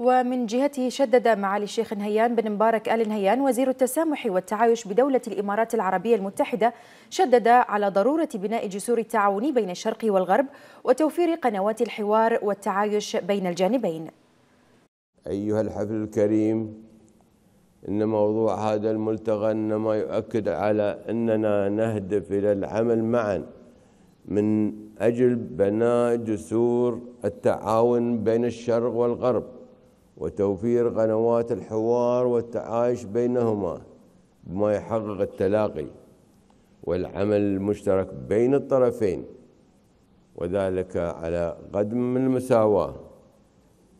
ومن جهته شدد معالي الشيخ نهيان بن مبارك آل نهيان وزير التسامح والتعايش بدولة الإمارات العربية المتحدة شدد على ضرورة بناء جسور التعاون بين الشرق والغرب وتوفير قنوات الحوار والتعايش بين الجانبين أيها الحفل الكريم إن موضوع هذا الملتقى إنما يؤكد على أننا نهدف إلى العمل معاً من أجل بناء جسور التعاون بين الشرق والغرب وتوفير قنوات الحوار والتعايش بينهما بما يحقق التلاقي والعمل المشترك بين الطرفين وذلك على قدم المساواة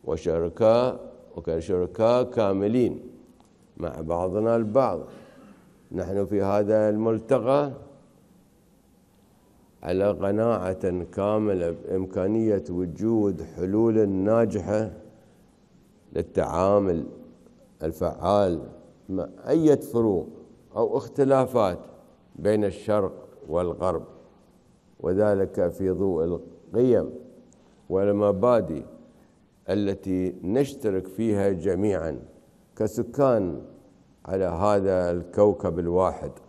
وشركاء وكشركاء كاملين مع بعضنا البعض نحن في هذا الملتقى على قناعة كاملة بإمكانية وجود حلول ناجحة للتعامل الفعال مع أي فروق أو اختلافات بين الشرق والغرب وذلك في ضوء القيم والمبادئ التي نشترك فيها جميعا كسكان على هذا الكوكب الواحد